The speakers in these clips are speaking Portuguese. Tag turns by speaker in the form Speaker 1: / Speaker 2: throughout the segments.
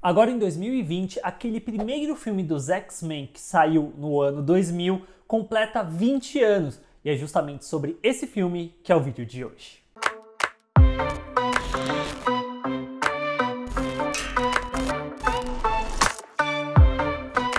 Speaker 1: Agora em 2020, aquele primeiro filme dos X-Men que saiu no ano 2000 completa 20 anos e é justamente sobre esse filme que é o vídeo de hoje.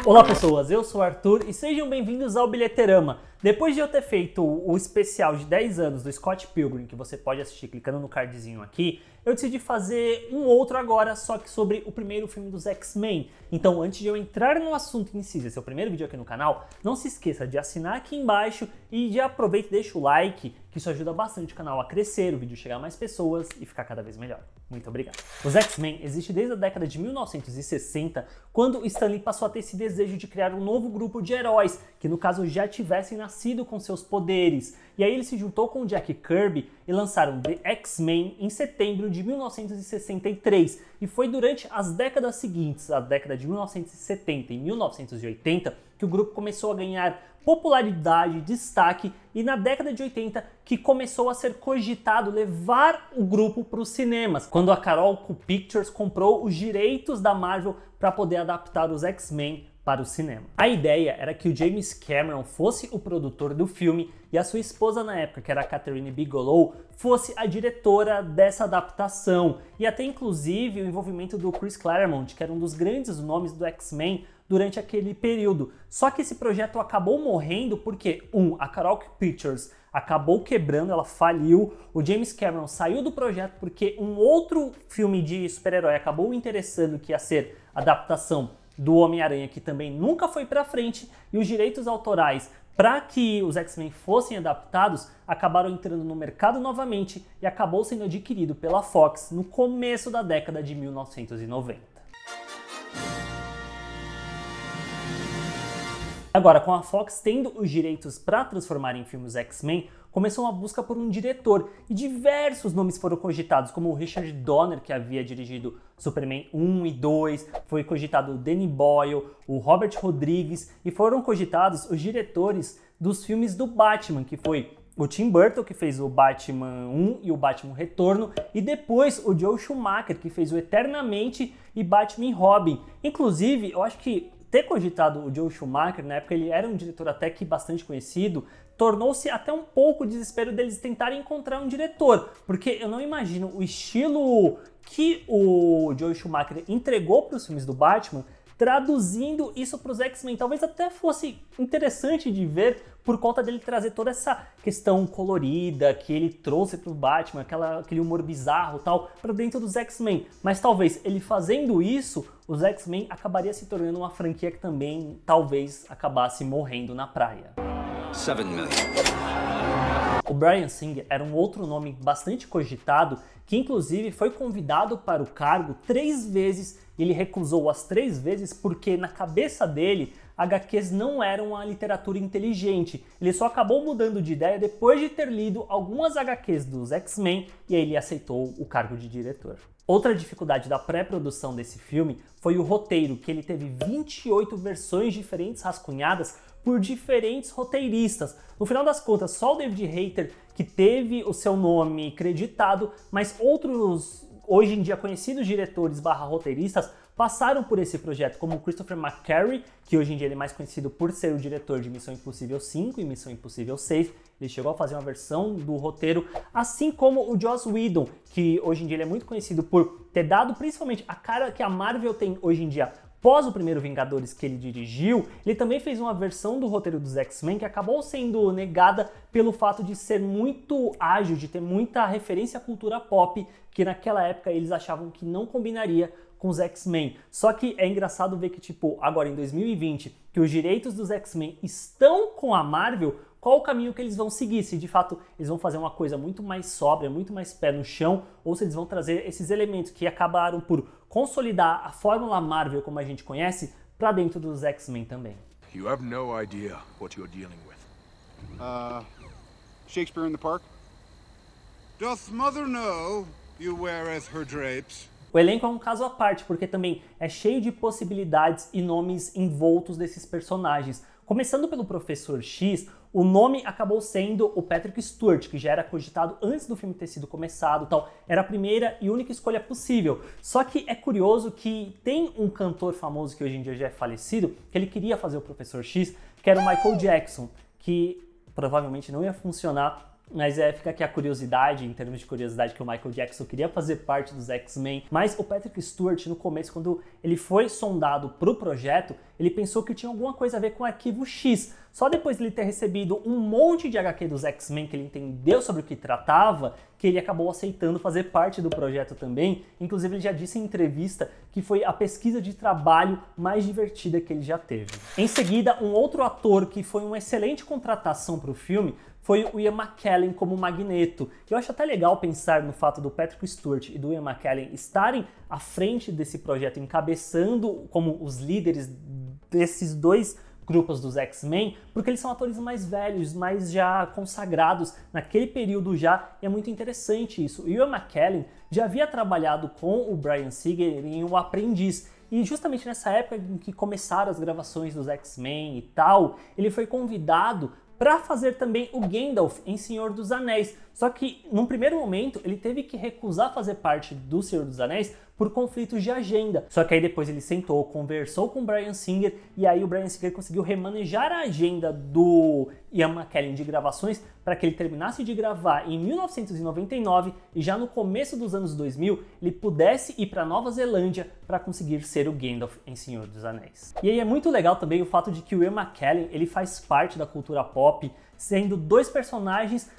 Speaker 1: Olá pessoas, eu sou Arthur e sejam bem-vindos ao Bilheterama, depois de eu ter feito o especial de 10 anos do Scott Pilgrim, que você pode assistir clicando no cardzinho aqui, eu decidi fazer um outro agora, só que sobre o primeiro filme dos X-Men. Então, antes de eu entrar no assunto em si, esse é o primeiro vídeo aqui no canal, não se esqueça de assinar aqui embaixo e de aproveita e deixa o like, que isso ajuda bastante o canal a crescer, o vídeo chegar a mais pessoas e ficar cada vez melhor. Muito obrigado. Os X-Men existe desde a década de 1960, quando Stanley passou a ter esse desejo de criar um novo grupo de heróis, que no caso já tivessem na nascido com seus poderes. E aí ele se juntou com Jack Kirby e lançaram The X-Men em setembro de 1963. E foi durante as décadas seguintes, a década de 1970 e 1980, que o grupo começou a ganhar popularidade, destaque e na década de 80 que começou a ser cogitado levar o grupo para os cinemas, quando a Carol Pictures comprou os direitos da Marvel para poder adaptar os X-Men para o cinema. A ideia era que o James Cameron fosse o produtor do filme e a sua esposa na época, que era a Catherine Bigelow, fosse a diretora dessa adaptação. E até inclusive o envolvimento do Chris Claremont, que era um dos grandes nomes do X-Men durante aquele período. Só que esse projeto acabou morrendo porque um, a Carol Pictures acabou quebrando, ela faliu. O James Cameron saiu do projeto porque um outro filme de super-herói acabou interessando que ia ser adaptação do Homem-Aranha, que também nunca foi para frente, e os direitos autorais para que os X-Men fossem adaptados, acabaram entrando no mercado novamente e acabou sendo adquirido pela Fox no começo da década de 1990. Agora, com a Fox tendo os direitos para transformar em filmes X-Men, começou uma busca por um diretor e diversos nomes foram cogitados, como o Richard Donner, que havia dirigido Superman 1 e 2, foi cogitado o Danny Boyle, o Robert Rodrigues e foram cogitados os diretores dos filmes do Batman, que foi o Tim Burton, que fez o Batman 1 e o Batman Retorno, e depois o Joe Schumacher, que fez o Eternamente e Batman Robin. Inclusive, eu acho que ter cogitado o Joe Schumacher, na época ele era um diretor até que bastante conhecido, tornou-se até um pouco desespero deles tentarem encontrar um diretor, porque eu não imagino o estilo que o Joe Schumacher entregou para os filmes do Batman traduzindo isso para os X-Men. Talvez até fosse interessante de ver por conta dele trazer toda essa questão colorida que ele trouxe para o Batman, aquela, aquele humor bizarro tal, para dentro dos X-Men. Mas talvez ele fazendo isso, os X-Men acabaria se tornando uma franquia que também talvez acabasse morrendo na praia. 7 million. O Brian Singer era um outro nome bastante cogitado que inclusive foi convidado para o cargo três vezes e ele recusou as três vezes porque na cabeça dele HQs não eram a literatura inteligente. Ele só acabou mudando de ideia depois de ter lido algumas HQs dos X-Men e aí ele aceitou o cargo de diretor. Outra dificuldade da pré-produção desse filme foi o roteiro, que ele teve 28 versões diferentes rascunhadas por diferentes roteiristas. No final das contas, só o David Hayter que teve o seu nome creditado, mas outros hoje em dia conhecidos diretores barra roteiristas passaram por esse projeto, como Christopher McQuarrie, que hoje em dia ele é mais conhecido por ser o diretor de Missão Impossível 5 e Missão Impossível 6. Ele chegou a fazer uma versão do roteiro, assim como o Joss Whedon, que hoje em dia ele é muito conhecido por ter dado principalmente a cara que a Marvel tem hoje em dia Pós o primeiro Vingadores que ele dirigiu, ele também fez uma versão do roteiro dos X-Men que acabou sendo negada pelo fato de ser muito ágil, de ter muita referência à cultura pop, que naquela época eles achavam que não combinaria com os X-Men. Só que é engraçado ver que, tipo, agora em 2020, que os direitos dos X-Men estão com a Marvel, qual o caminho que eles vão seguir, se de fato eles vão fazer uma coisa muito mais sóbria, muito mais pé no chão, ou se eles vão trazer esses elementos que acabaram por consolidar a fórmula Marvel como a gente conhece para dentro dos X-Men também. You have no idea what you're dealing with. Uh, Shakespeare in the Park? Does mother know you as her drapes? O elenco é um caso à parte, porque também é cheio de possibilidades e nomes envoltos desses personagens. Começando pelo Professor X, o nome acabou sendo o Patrick Stewart, que já era cogitado antes do filme ter sido começado tal. Era a primeira e única escolha possível. Só que é curioso que tem um cantor famoso que hoje em dia já é falecido, que ele queria fazer o Professor X, que era o Michael Jackson, que provavelmente não ia funcionar mas é, fica aqui a curiosidade, em termos de curiosidade, que o Michael Jackson queria fazer parte dos X-Men, mas o Patrick Stewart, no começo, quando ele foi sondado pro projeto, ele pensou que tinha alguma coisa a ver com o arquivo X. Só depois de ele ter recebido um monte de HQ dos X-Men que ele entendeu sobre o que tratava, que ele acabou aceitando fazer parte do projeto também. Inclusive, ele já disse em entrevista que foi a pesquisa de trabalho mais divertida que ele já teve. Em seguida, um outro ator que foi uma excelente contratação para o filme foi o Ian McKellen como Magneto. Eu acho até legal pensar no fato do Patrick Stewart e do Ian McKellen estarem à frente desse projeto, encabeçando como os líderes desses dois grupos dos X-Men, porque eles são atores mais velhos, mais já consagrados naquele período já, e é muito interessante isso. E o Ian McKellen já havia trabalhado com o Brian Singer em O Aprendiz, e justamente nessa época em que começaram as gravações dos X-Men e tal, ele foi convidado para fazer também o Gandalf em Senhor dos Anéis. Só que, num primeiro momento, ele teve que recusar fazer parte do Senhor dos Anéis por conflitos de agenda. Só que aí depois ele sentou, conversou com o Brian Singer e aí o Brian Singer conseguiu remanejar a agenda do Ian McKellen de gravações para que ele terminasse de gravar em 1999 e já no começo dos anos 2000 ele pudesse ir para Nova Zelândia para conseguir ser o Gandalf em Senhor dos Anéis. E aí é muito legal também o fato de que o Ian McKellen ele faz parte da cultura pop, sendo dois personagens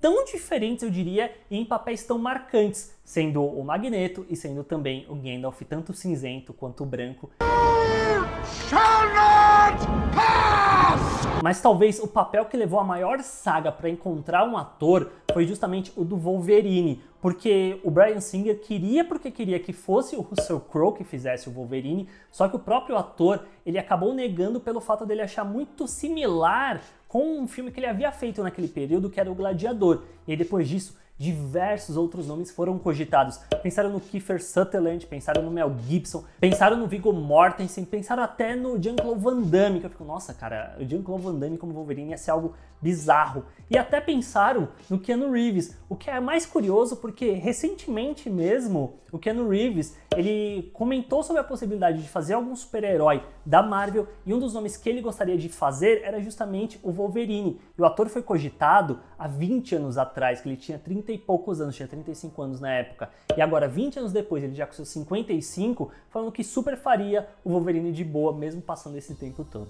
Speaker 1: tão diferentes, eu diria, e em papéis tão marcantes, sendo o Magneto e sendo também o Gandalf, tanto cinzento quanto branco. Mas talvez o papel que levou a maior saga para encontrar um ator foi justamente o do Wolverine, porque o Brian Singer queria porque queria que fosse o Russell Crowe que fizesse o Wolverine, só que o próprio ator, ele acabou negando pelo fato dele achar muito similar com um filme que ele havia feito naquele período, que era O Gladiador. E aí, depois disso, diversos outros nomes foram cogitados. Pensaram no Kiefer Sutherland, pensaram no Mel Gibson, pensaram no Viggo Mortensen, pensaram até no Jean-Claude Van Damme, que eu fico, nossa, cara, o Jean-Claude Van Damme como Wolverine ia ser algo bizarro. E até pensaram no Keanu Reeves, o que é mais curioso porque recentemente mesmo, o Keanu Reeves, ele comentou sobre a possibilidade de fazer algum super-herói da Marvel e um dos nomes que ele gostaria de fazer era justamente o Wolverine. E o ator foi cogitado há 20 anos atrás, que ele tinha 30 e poucos anos, tinha 35 anos na época. E agora, 20 anos depois, ele já com seus 55, falando que super faria o Wolverine de boa, mesmo passando esse tempo todo.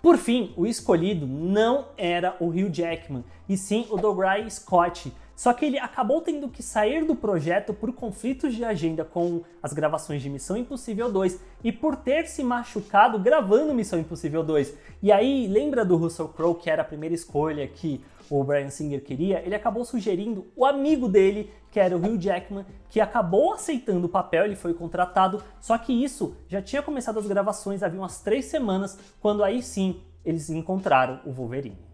Speaker 1: Por fim, o escolhido não era o Hugh Jackman, e sim o Dougray Scott, só que ele acabou tendo que sair do projeto por conflitos de agenda com as gravações de Missão Impossível 2 e por ter se machucado gravando Missão Impossível 2. E aí, lembra do Russell Crowe, que era a primeira escolha que o Brian Singer queria? Ele acabou sugerindo o amigo dele, que era o Hugh Jackman, que acabou aceitando o papel, ele foi contratado, só que isso já tinha começado as gravações havia umas três semanas, quando aí sim eles encontraram o Wolverine.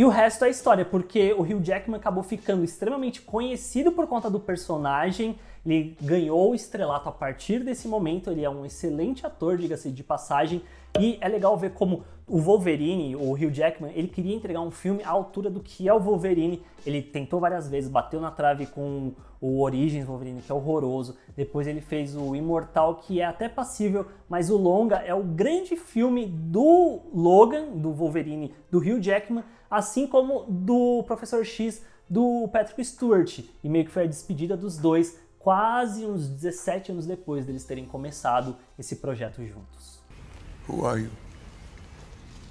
Speaker 1: E o resto é história, porque o Hugh Jackman acabou ficando extremamente conhecido por conta do personagem, ele ganhou o estrelato a partir desse momento, ele é um excelente ator, diga-se de passagem, e é legal ver como o Wolverine, o Hugh Jackman, ele queria entregar um filme à altura do que é o Wolverine. Ele tentou várias vezes, bateu na trave com o Origins Wolverine, que é horroroso. Depois ele fez o Imortal, que é até passível, mas o Longa é o grande filme do Logan, do Wolverine, do Hugh Jackman, assim como do Professor X do Patrick Stewart. E meio que foi a despedida dos dois quase uns 17 anos depois deles terem começado esse projeto juntos. Who are you?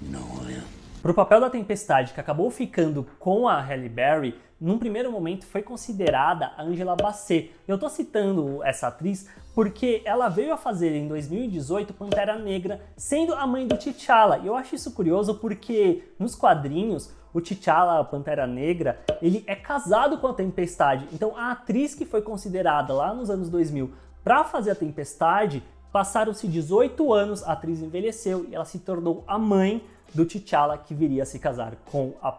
Speaker 1: No, I am. Para o papel da Tempestade, que acabou ficando com a Halle Berry, num primeiro momento foi considerada a Angela Bassett. Eu estou citando essa atriz porque ela veio a fazer em 2018 Pantera Negra, sendo a mãe do T'Challa. E eu acho isso curioso porque nos quadrinhos o T'Challa, a Pantera Negra, ele é casado com a Tempestade. Então a atriz que foi considerada lá nos anos 2000 para fazer a Tempestade, passaram-se 18 anos, a atriz envelheceu e ela se tornou a mãe do T'Challa que viria a se casar com a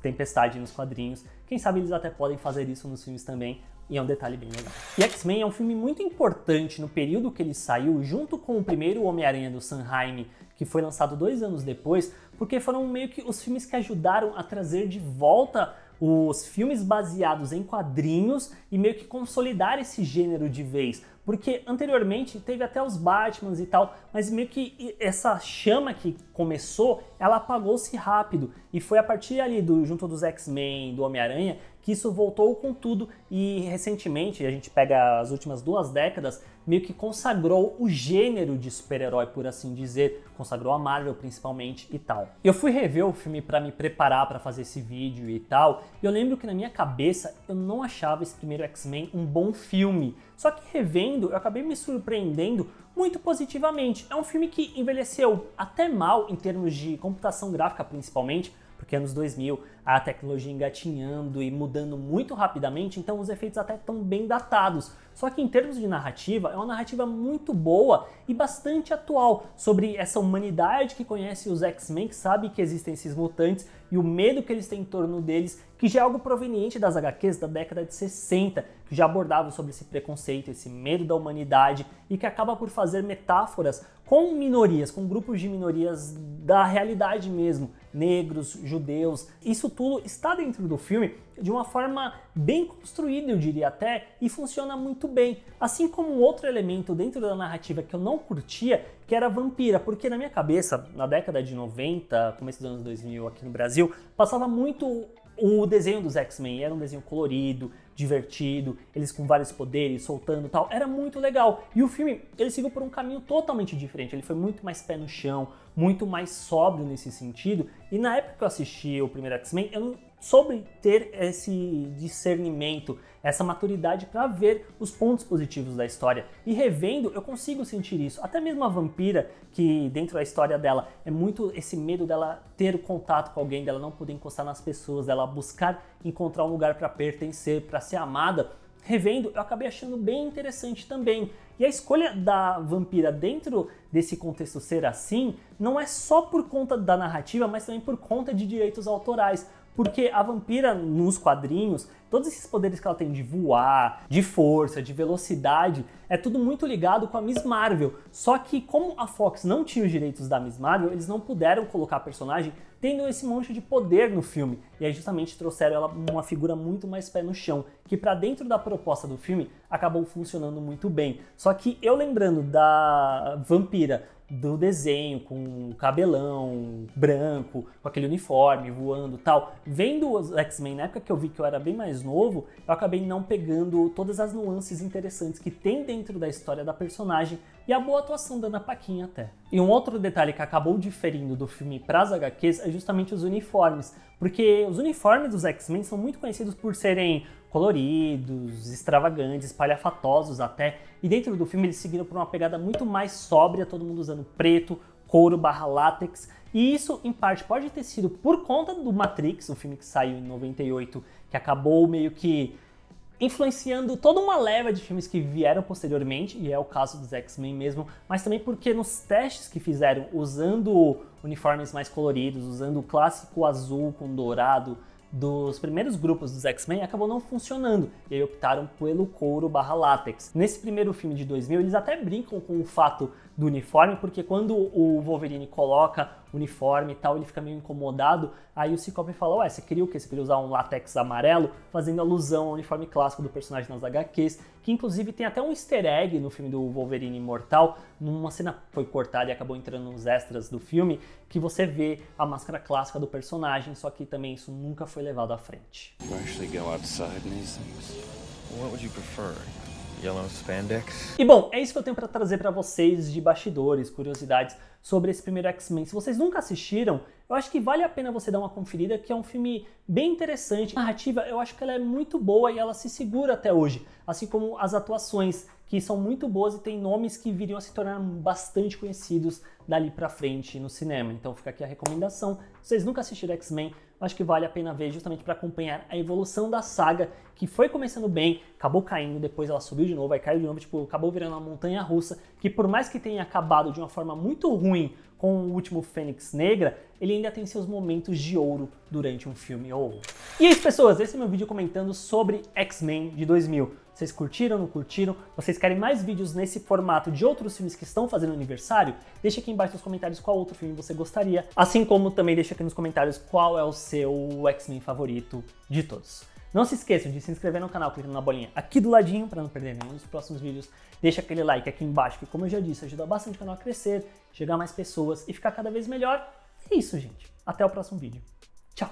Speaker 1: Tempestade nos quadrinhos. Quem sabe eles até podem fazer isso nos filmes também, e é um detalhe bem legal. E X-Men é um filme muito importante no período que ele saiu, junto com o primeiro Homem-Aranha do Sanheim que foi lançado dois anos depois, porque foram meio que os filmes que ajudaram a trazer de volta os filmes baseados em quadrinhos e meio que consolidar esse gênero de vez. Porque anteriormente teve até os Batmans e tal, mas meio que essa chama que começou, ela apagou-se rápido. E foi a partir ali do junto dos X-Men, do Homem-Aranha, que isso voltou com tudo e recentemente, a gente pega as últimas duas décadas, meio que consagrou o gênero de super-herói, por assim dizer, consagrou a Marvel principalmente e tal. Eu fui rever o filme para me preparar para fazer esse vídeo e tal, e eu lembro que na minha cabeça eu não achava esse primeiro X-Men um bom filme. Só que revendo, eu acabei me surpreendendo muito positivamente. É um filme que envelheceu até mal em termos de computação gráfica principalmente, porque anos é 2000 a tecnologia engatinhando e mudando muito rapidamente, então os efeitos até estão bem datados. Só que em termos de narrativa, é uma narrativa muito boa e bastante atual sobre essa humanidade que conhece os X-Men, que sabe que existem esses mutantes e o medo que eles têm em torno deles, que já é algo proveniente das HQs da década de 60, que já abordavam sobre esse preconceito, esse medo da humanidade e que acaba por fazer metáforas com minorias, com grupos de minorias da realidade mesmo, negros, judeus. Isso Tulo está dentro do filme de uma forma bem construída, eu diria até, e funciona muito bem. Assim como um outro elemento dentro da narrativa que eu não curtia, que era a vampira, porque na minha cabeça, na década de 90, começo dos anos 2000 aqui no Brasil, passava muito o desenho dos X-Men era um desenho colorido, divertido, eles com vários poderes, soltando tal, era muito legal. E o filme, ele seguiu por um caminho totalmente diferente, ele foi muito mais pé no chão, muito mais sóbrio nesse sentido. E na época que eu assisti o primeiro X-Men, eu não soube ter esse discernimento, essa maturidade para ver os pontos positivos da história. E revendo, eu consigo sentir isso. Até mesmo a vampira, que dentro da história dela é muito esse medo dela ter o contato com alguém, dela não poder encostar nas pessoas, dela buscar encontrar um lugar para pertencer, para ser amada revendo, eu acabei achando bem interessante também. E a escolha da vampira dentro desse contexto ser assim não é só por conta da narrativa, mas também por conta de direitos autorais. Porque a vampira nos quadrinhos, todos esses poderes que ela tem de voar, de força, de velocidade, é tudo muito ligado com a Miss Marvel. Só que como a Fox não tinha os direitos da Miss Marvel, eles não puderam colocar a personagem tendo esse monte de poder no filme. E aí justamente trouxeram ela uma figura muito mais pé no chão, que para dentro da proposta do filme acabou funcionando muito bem. Só que eu lembrando da vampira do desenho, com o cabelão branco, com aquele uniforme voando tal. Vendo os X-Men na época que eu vi que eu era bem mais novo, eu acabei não pegando todas as nuances interessantes que tem dentro da história da personagem e a boa atuação da Ana Paquin até. E um outro detalhe que acabou diferindo do filme pras HQs é justamente os uniformes, porque os uniformes dos X-Men são muito conhecidos por serem coloridos, extravagantes, palhafatosos até. E dentro do filme eles seguiram por uma pegada muito mais sóbria, todo mundo usando preto, couro barra látex. E isso, em parte, pode ter sido por conta do Matrix, o filme que saiu em 98, que acabou meio que influenciando toda uma leva de filmes que vieram posteriormente, e é o caso dos X-Men mesmo, mas também porque nos testes que fizeram, usando uniformes mais coloridos, usando o clássico azul com dourado, dos primeiros grupos dos X-Men acabou não funcionando e aí optaram pelo couro barra látex. Nesse primeiro filme de 2000 eles até brincam com o fato do uniforme, porque quando o Wolverine coloca uniforme e tal, ele fica meio incomodado. Aí o Ciclope fala: Ué, você queria o quê? Você queria usar um látex amarelo? Fazendo alusão ao uniforme clássico do personagem nas HQs, que inclusive tem até um easter egg no filme do Wolverine Imortal, numa cena que foi cortada e acabou entrando nos extras do filme, que você vê a máscara clássica do personagem, só que também isso nunca foi levado à frente. What would you Yellow Spandex. E bom, é isso que eu tenho para trazer para vocês de bastidores, curiosidades sobre esse primeiro X-Men. Se vocês nunca assistiram, eu acho que vale a pena você dar uma conferida, que é um filme bem interessante. A narrativa, eu acho que ela é muito boa e ela se segura até hoje, assim como as atuações, que são muito boas e tem nomes que viriam a se tornar bastante conhecidos dali para frente no cinema. Então fica aqui a recomendação. Se vocês nunca assistiram X-Men, Eu acho que vale a pena ver justamente para acompanhar a evolução da saga, que foi começando bem, acabou caindo, depois ela subiu de novo, aí caiu de novo, tipo, acabou virando uma montanha russa, que por mais que tenha acabado de uma forma muito ruim, ruim com o último Fênix Negra, ele ainda tem seus momentos de ouro durante um filme ou oh. outro. E é isso, pessoas. Esse é meu vídeo comentando sobre X-Men de 2000. Vocês curtiram, não curtiram? Vocês querem mais vídeos nesse formato de outros filmes que estão fazendo aniversário? Deixa aqui embaixo nos comentários qual outro filme você gostaria. Assim como também deixa aqui nos comentários qual é o seu X-Men favorito de todos. Não se esqueçam de se inscrever no canal clicando na bolinha aqui do ladinho para não perder nenhum dos próximos vídeos. Deixa aquele like aqui embaixo que, como eu já disse, ajuda bastante o canal a crescer, chegar a mais pessoas e ficar cada vez melhor. É isso, gente. Até o próximo vídeo. Tchau!